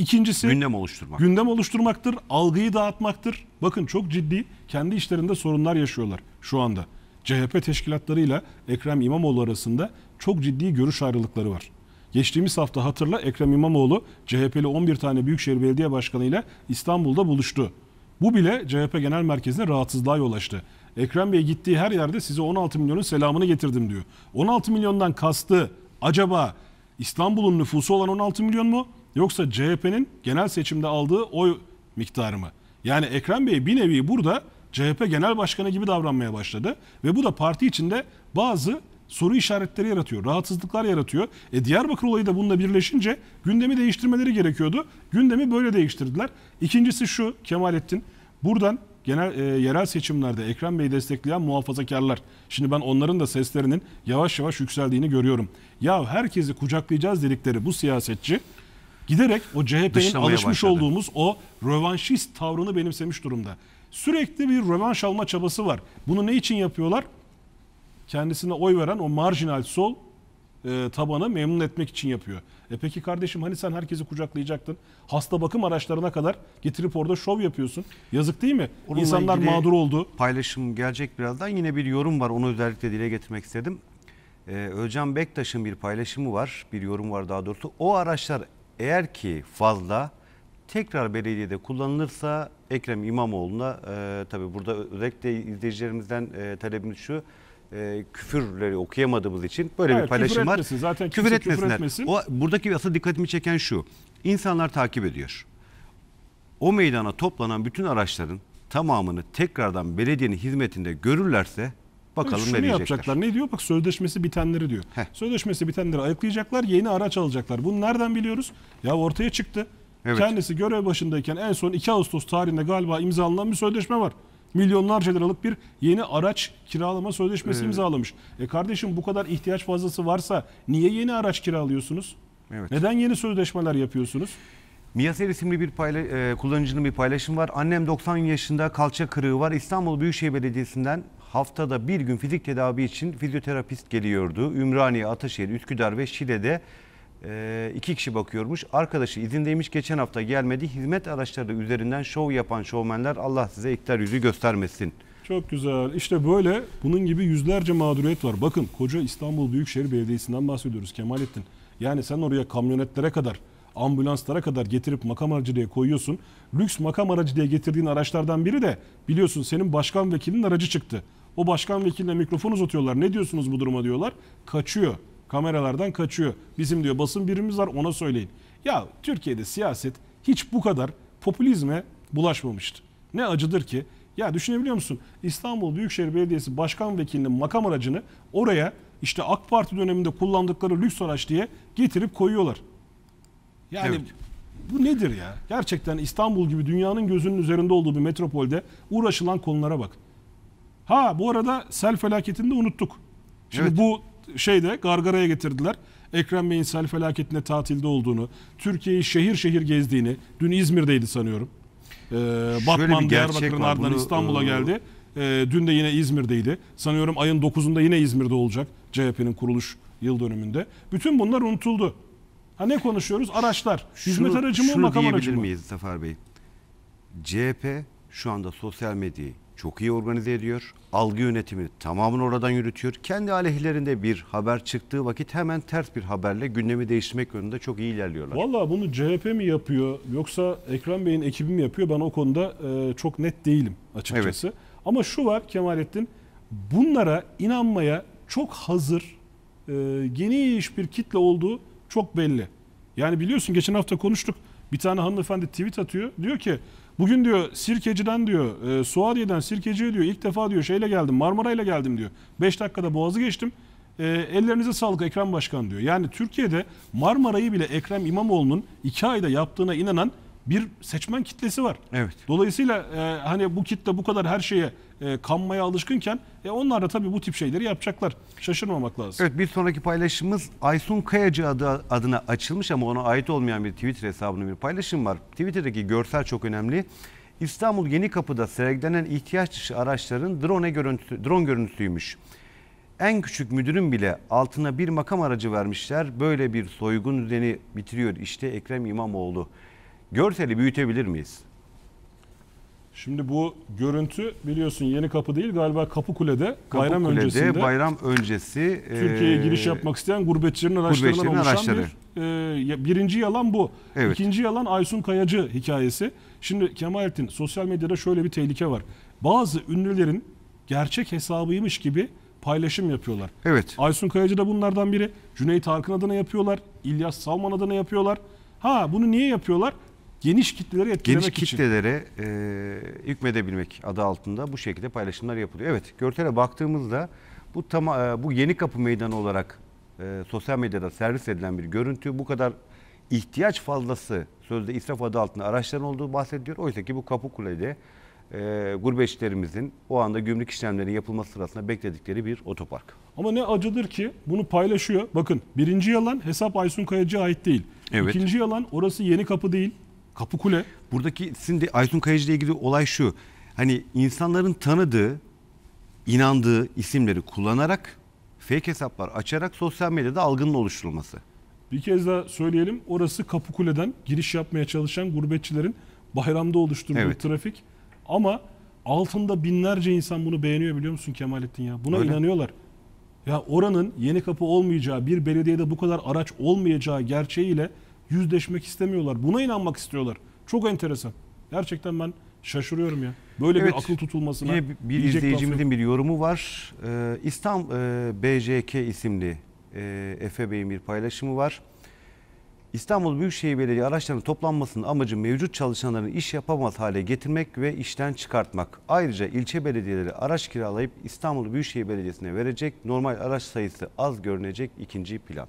İkincisi gündem oluşturmak. Gündem oluşturmaktır, algıyı dağıtmaktır. Bakın çok ciddi kendi işlerinde sorunlar yaşıyorlar şu anda. CHP teşkilatlarıyla Ekrem İmamoğlu arasında çok ciddi görüş ayrılıkları var. Geçtiğimiz hafta hatırla Ekrem İmamoğlu CHP'li 11 tane Büyükşehir Belediye Başkanı ile İstanbul'da buluştu. Bu bile CHP Genel Merkezi'ne rahatsızlığa yol açtı. Ekrem Bey gittiği her yerde size 16 milyonun selamını getirdim diyor. 16 milyondan kastı acaba İstanbul'un nüfusu olan 16 milyon mu yoksa CHP'nin genel seçimde aldığı oy miktarı mı? Yani Ekrem Bey bir nevi burada CHP genel başkanı gibi davranmaya başladı ve bu da parti içinde bazı soru işaretleri yaratıyor, rahatsızlıklar yaratıyor. E Diyarbakır olayı da bununla birleşince gündemi değiştirmeleri gerekiyordu. Gündemi böyle değiştirdiler. İkincisi şu Kemalettin, buradan genel e, yerel seçimlerde Ekrem Bey'i destekleyen muhafazakarlar. Şimdi ben onların da seslerinin yavaş yavaş yükseldiğini görüyorum. Ya herkesi kucaklayacağız dedikleri bu siyasetçi giderek o CHP'nin alışmış başladı. olduğumuz o rövanşist tavrını benimsemiş durumda. Sürekli bir rövanş alma çabası var. Bunu ne için yapıyorlar? Kendisine oy veren o marjinal sol e, tabanı memnun etmek için yapıyor. E peki kardeşim hani sen herkesi kucaklayacaktın? Hasta bakım araçlarına kadar getirip orada şov yapıyorsun. Yazık değil mi? Onunla İnsanlar mağdur
oldu. Paylaşım gelecek birazdan. Yine bir yorum var. Onu özellikle dile getirmek istedim. Ee, Özcan Bektaş'ın bir paylaşımı var. Bir yorum var daha doğrusu. O araçlar eğer ki fazla tekrar belediyede kullanılırsa Ekrem İmamoğlu'na e, tabi burada özellikle izleyicilerimizden e, talebimiz şu e, küfürleri okuyamadığımız için böyle evet, bir paylaşım küfür etmesin. var. Zaten küfür etmesinler. Küfür etmesin. O buradaki asıl dikkatimi çeken şu. İnsanlar takip ediyor. O meydana toplanan bütün araçların tamamını tekrardan belediyenin hizmetinde görürlerse Bakalım Şunu ne diyecekler. yapacaklar.
Ne diyor? Bak sözleşmesi bitenleri diyor. Heh. Sözleşmesi bitenleri ayıklayacaklar. Yeni araç alacaklar. Bunu nereden biliyoruz? Ya ortaya çıktı. Evet. Kendisi görev başındayken en son 2 Ağustos tarihinde galiba imzalanan bir sözleşme var. Milyonlarca liralık bir yeni araç kiralama sözleşmesi evet. imzalamış. E kardeşim bu kadar ihtiyaç fazlası varsa niye yeni araç
kiralıyorsunuz? Evet. Neden yeni sözleşmeler yapıyorsunuz? Miyaser isimli bir payla- e, kullanıcının bir paylaşım var. Annem 90 yaşında kalça kırığı var. İstanbul Büyükşehir Belediyesi'nden haftada bir gün fizik tedavi için fizyoterapist geliyordu. Ümraniye, Ataşehir, Üsküdar ve Şile'de e, iki kişi bakıyormuş. Arkadaşı izindeymiş geçen hafta gelmedi. Hizmet araçları üzerinden şov yapan şovmenler Allah size iktidar yüzü göstermesin.
Çok güzel. İşte böyle bunun gibi yüzlerce mağduriyet var. Bakın koca İstanbul Büyükşehir Belediyesi'nden bahsediyoruz Kemalettin. Yani sen oraya kamyonetlere kadar ambulanslara kadar getirip makam aracı diye koyuyorsun. Lüks makam aracı diye getirdiğin araçlardan biri de biliyorsun senin başkan vekilinin aracı çıktı. O başkan vekiline mikrofon uzatıyorlar. Ne diyorsunuz bu duruma diyorlar. Kaçıyor. Kameralardan kaçıyor. Bizim diyor basın birimimiz var ona söyleyin. Ya Türkiye'de siyaset hiç bu kadar popülizme bulaşmamıştı. Ne acıdır ki. Ya düşünebiliyor musun? İstanbul Büyükşehir Belediyesi Başkan Vekilinin makam aracını oraya işte AK Parti döneminde kullandıkları lüks araç diye getirip koyuyorlar. Yani evet. bu nedir ya? Gerçekten İstanbul gibi dünyanın gözünün üzerinde olduğu bir metropolde uğraşılan konulara bak. Ha bu arada sel felaketini de unuttuk. Şimdi evet. bu şeyde gargaraya getirdiler. Ekrem Bey'in sel felaketine tatilde olduğunu, Türkiye'yi şehir şehir gezdiğini, dün İzmir'deydi sanıyorum. Ee, Şöyle Batman, Diyarbakır'ın ardından e, İstanbul'a geldi. Ee, dün de yine İzmir'deydi. Sanıyorum ayın 9'unda yine İzmir'de olacak CHP'nin kuruluş yıl dönümünde. Bütün bunlar unutuldu. Ha ne konuşuyoruz? Araçlar. Hizmet şunu, aracı mı, şunu makam aracı mı? diyebilir
miyiz Zafer Bey? CHP şu anda sosyal medyayı çok iyi organize ediyor. Algı yönetimi tamamını oradan yürütüyor. Kendi aleyhlerinde bir haber çıktığı vakit hemen ters bir haberle gündemi değiştirmek yönünde çok iyi ilerliyorlar. Valla bunu CHP mi yapıyor yoksa Ekrem Bey'in ekibi
mi yapıyor ben o konuda e, çok net değilim açıkçası. Evet. Ama şu var Kemalettin bunlara inanmaya çok hazır e, geniş bir kitle olduğu çok belli. Yani biliyorsun geçen hafta konuştuk bir tane hanımefendi tweet atıyor diyor ki Bugün diyor Sirkeci'den diyor e, Suadiye'den Sirkeci'ye diyor ilk defa diyor şeyle geldim Marmara ile geldim diyor. 5 dakikada boğazı geçtim. E, ellerinize sağlık Ekrem Başkan diyor. Yani Türkiye'de Marmara'yı bile Ekrem İmamoğlu'nun 2 ayda yaptığına inanan bir seçmen kitlesi var. Evet. Dolayısıyla e, hani bu kitle bu kadar her şeye e, kanmaya alışkınken e, onlar da tabii bu tip şeyleri yapacaklar. Şaşırmamak lazım.
Evet bir sonraki paylaşımımız Aysun Kayacı adı, adına açılmış ama ona ait olmayan bir Twitter hesabının bir paylaşım var. Twitter'daki görsel çok önemli. İstanbul Yeni Kapı'da sergilenen ihtiyaç dışı araçların drone, görüntüsü, drone görüntüsüymüş. En küçük müdürün bile altına bir makam aracı vermişler. Böyle bir soygun düzeni bitiriyor işte Ekrem İmamoğlu görseli büyütebilir miyiz?
Şimdi bu görüntü biliyorsun yeni kapı değil galiba Kapıkule'de kapı bayram Kule'de, öncesinde bayram
öncesi Türkiye'ye e, giriş yapmak
isteyen gurbetçilerin araçlarından oluşan araçları. bir e, birinci yalan bu. Evet. İkinci yalan Aysun Kayacı hikayesi. Şimdi Kemal Ertin sosyal medyada şöyle bir tehlike var. Bazı ünlülerin gerçek hesabıymış gibi paylaşım yapıyorlar. Evet. Aysun Kayacı da bunlardan biri. Cüneyt Arkın adına yapıyorlar. İlyas Salman adına yapıyorlar. Ha bunu niye yapıyorlar? geniş kitlelere etkilemek geniş için. kitlelere
e, hükmedebilmek adı altında bu şekilde paylaşımlar yapılıyor. Evet, Görtel'e baktığımızda bu tam e, bu yeni kapı meydanı olarak e, sosyal medyada servis edilen bir görüntü bu kadar ihtiyaç fazlası sözde israf adı altında araçların olduğu bahsediyor. Oysa ki bu kapı kulede e, gurbetçilerimizin o anda gümrük işlemlerinin yapılması sırasında bekledikleri bir otopark.
Ama ne acıdır ki bunu paylaşıyor. Bakın birinci yalan hesap
Aysun Kayacı'ya ait değil. Evet. İkinci yalan orası yeni kapı değil. Kapıkule. Buradaki şimdi de Kayıcı ile ilgili olay şu. Hani insanların tanıdığı, inandığı isimleri kullanarak fake hesaplar açarak sosyal medyada algının oluşturulması.
Bir kez daha söyleyelim. Orası Kapıkule'den giriş yapmaya çalışan gurbetçilerin bayramda oluşturduğu evet. trafik. Ama altında binlerce insan bunu beğeniyor biliyor musun Kemalettin ya? Buna Öyle. inanıyorlar. Ya oranın yeni kapı olmayacağı, bir belediyede bu kadar araç olmayacağı gerçeğiyle yüzleşmek istemiyorlar. Buna inanmak istiyorlar. Çok enteresan. Gerçekten ben şaşırıyorum ya. Böyle evet, bir akıl tutulmasına. Yine bir izleyicimizin
bir yorumu var. Ee, İstanbul e, BJK isimli e, Efe Bey'in bir paylaşımı var. İstanbul Büyükşehir Belediye araçlarının toplanmasının amacı mevcut çalışanların iş yapamaz hale getirmek ve işten çıkartmak. Ayrıca ilçe belediyeleri araç kiralayıp İstanbul Büyükşehir Belediyesi'ne verecek normal araç sayısı az görünecek ikinci plan.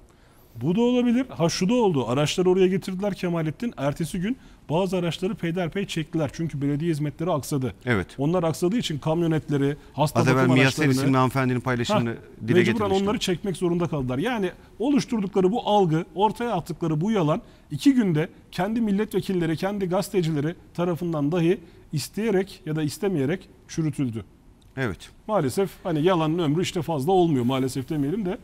Bu da olabilir.
Ha şu da oldu. Araçları oraya getirdiler Kemalettin. Ertesi gün bazı araçları peyderpey çektiler. Çünkü belediye hizmetleri aksadı. Evet. Onlar aksadığı için kamyonetleri, hasta Az bakım araçlarını... isimli hanımefendinin paylaşımını ha, dile getirmiştim. Mecburen onları çekmek zorunda kaldılar. Yani oluşturdukları bu algı, ortaya attıkları bu yalan iki günde kendi milletvekilleri, kendi gazetecileri tarafından dahi isteyerek ya da istemeyerek çürütüldü. Evet. Maalesef hani
yalanın ömrü işte fazla olmuyor maalesef demeyelim de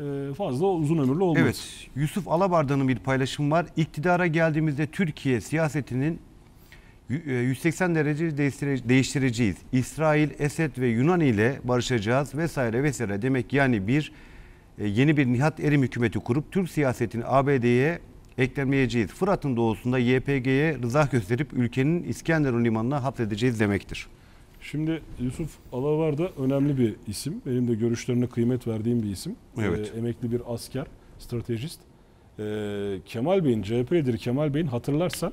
ee, fazla uzun ömürlü olmaz. Evet. Yusuf Alabarda'nın bir paylaşımı var. İktidara geldiğimizde Türkiye siyasetinin 180 e, derece değiştireceğiz. İsrail, Esed ve Yunan ile barışacağız vesaire vesaire. Demek yani bir e, yeni bir Nihat Erim hükümeti kurup Türk siyasetini ABD'ye eklemeyeceğiz. Fırat'ın doğusunda YPG'ye rıza gösterip ülkenin İskenderun limanına hapsedeceğiz demektir.
Şimdi Yusuf Alavar da önemli bir isim. Benim de görüşlerine kıymet verdiğim bir isim. Evet. Ee, emekli bir asker, stratejist. Ee, Kemal Bey'in, CHP lideri Kemal Bey'in hatırlarsan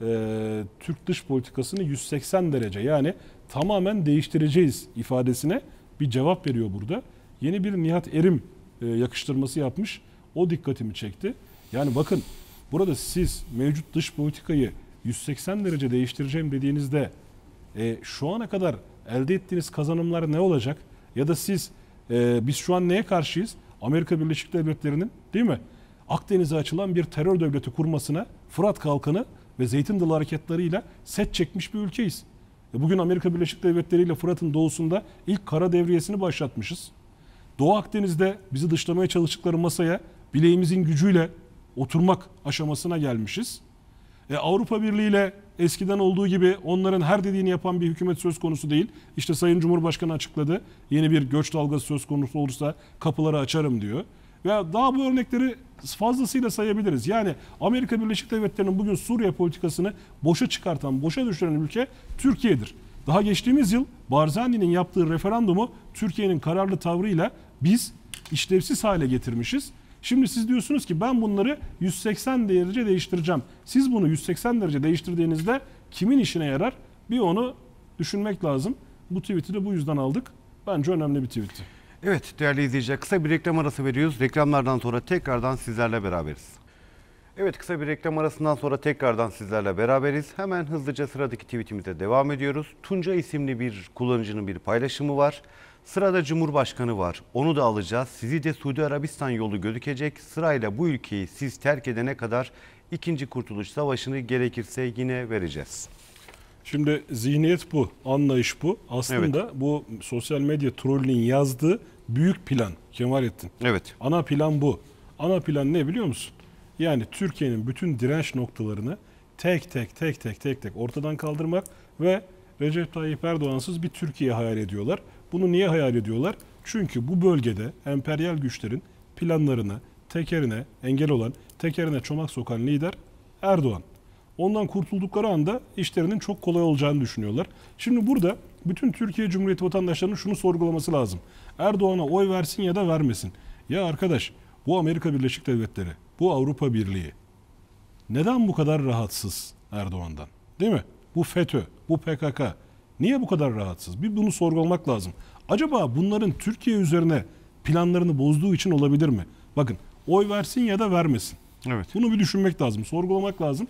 e, Türk dış politikasını 180 derece yani tamamen değiştireceğiz ifadesine bir cevap veriyor burada. Yeni bir Nihat Erim e, yakıştırması yapmış. O dikkatimi çekti. Yani bakın burada siz mevcut dış politikayı 180 derece değiştireceğim dediğinizde e, şu ana kadar elde ettiğiniz kazanımlar ne olacak? Ya da siz e, biz şu an neye karşıyız? Amerika Birleşik Devletleri'nin değil mi? Akdeniz'e açılan bir terör devleti kurmasına Fırat Kalkanı ve Zeytin Dalı hareketleriyle set çekmiş bir ülkeyiz. E bugün Amerika Birleşik Devletleri ile Fırat'ın doğusunda ilk kara devriyesini başlatmışız. Doğu Akdeniz'de bizi dışlamaya çalıştıkları masaya bileğimizin gücüyle oturmak aşamasına gelmişiz. E Avrupa Birliği ile Eskiden olduğu gibi onların her dediğini yapan bir hükümet söz konusu değil. İşte Sayın Cumhurbaşkanı açıkladı. Yeni bir göç dalgası söz konusu olursa kapıları açarım diyor. Ve daha bu örnekleri fazlasıyla sayabiliriz. Yani Amerika Birleşik Devletleri'nin bugün Suriye politikasını boşa çıkartan, boşa düşüren ülke Türkiye'dir. Daha geçtiğimiz yıl Barzani'nin yaptığı referandumu Türkiye'nin kararlı tavrıyla biz işlevsiz hale getirmişiz. Şimdi siz diyorsunuz ki ben bunları 180 derece değiştireceğim. Siz bunu 180 derece değiştirdiğinizde kimin işine yarar? Bir onu düşünmek lazım. Bu tweet'i de bu yüzden aldık. Bence önemli bir
tweet'ti. Evet değerli izleyiciler kısa bir reklam arası veriyoruz. Reklamlardan sonra tekrardan sizlerle beraberiz. Evet kısa bir reklam arasından sonra tekrardan sizlerle beraberiz. Hemen hızlıca sıradaki tweetimize devam ediyoruz. Tunca isimli bir kullanıcının bir paylaşımı var. Sırada Cumhurbaşkanı var. Onu da alacağız. Sizi de Suudi Arabistan yolu gözükecek. Sırayla bu ülkeyi siz terk edene kadar ikinci Kurtuluş Savaşı'nı gerekirse yine vereceğiz.
Şimdi zihniyet bu, anlayış bu. Aslında evet. bu sosyal medya trollünün yazdığı büyük plan Kemalettin. Evet. Ana plan bu. Ana plan ne biliyor musun? Yani Türkiye'nin bütün direnç noktalarını tek tek tek tek tek tek ortadan kaldırmak ve Recep Tayyip Erdoğan'sız bir Türkiye hayal ediyorlar. Bunu niye hayal ediyorlar? Çünkü bu bölgede emperyal güçlerin planlarına, tekerine engel olan, tekerine çomak sokan lider Erdoğan. Ondan kurtuldukları anda işlerinin çok kolay olacağını düşünüyorlar. Şimdi burada bütün Türkiye Cumhuriyeti vatandaşlarının şunu sorgulaması lazım. Erdoğan'a oy versin ya da vermesin. Ya arkadaş bu Amerika Birleşik Devletleri, bu Avrupa Birliği. Neden bu kadar rahatsız Erdoğan'dan? Değil mi? Bu FETÖ, bu PKK, Niye bu kadar rahatsız? Bir bunu sorgulamak lazım. Acaba bunların Türkiye üzerine planlarını bozduğu için olabilir mi? Bakın oy versin ya da vermesin. Evet. Bunu bir düşünmek lazım, sorgulamak lazım.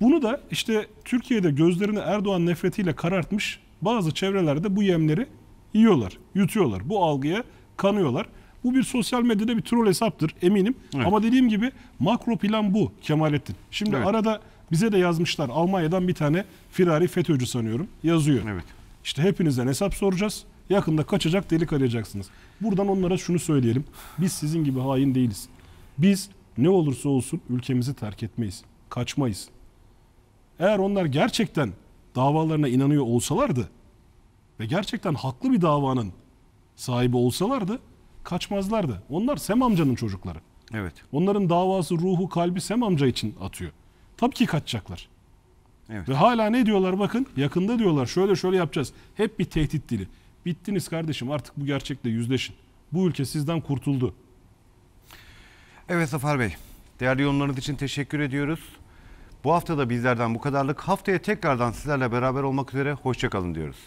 Bunu da işte Türkiye'de gözlerini Erdoğan nefretiyle karartmış bazı çevrelerde bu yemleri yiyorlar, yutuyorlar. Bu algıya kanıyorlar. Bu bir sosyal medyada bir troll hesaptır eminim. Evet. Ama dediğim gibi makro plan bu Kemalettin. Şimdi evet. arada bize de yazmışlar. Almanya'dan bir tane firari FETÖ'cü sanıyorum. Yazıyor. Evet. İşte hepinizden hesap soracağız. Yakında kaçacak delik arayacaksınız. Buradan onlara şunu söyleyelim. Biz sizin gibi hain değiliz. Biz ne olursa olsun ülkemizi terk etmeyiz. Kaçmayız. Eğer onlar gerçekten davalarına inanıyor olsalardı ve gerçekten haklı bir davanın sahibi olsalardı kaçmazlardı. Onlar Sem amcanın çocukları. Evet. Onların davası ruhu kalbi Sem amca için atıyor. Tabii ki kaçacaklar. Evet. Ve hala ne diyorlar bakın yakında diyorlar şöyle şöyle yapacağız. Hep bir tehdit dili. Bittiniz kardeşim artık bu
gerçekle yüzleşin. Bu ülke sizden kurtuldu. Evet Zafer Bey değerli yorumlarınız için teşekkür ediyoruz. Bu hafta da bizlerden bu kadarlık. Haftaya tekrardan sizlerle beraber olmak üzere hoşçakalın diyoruz.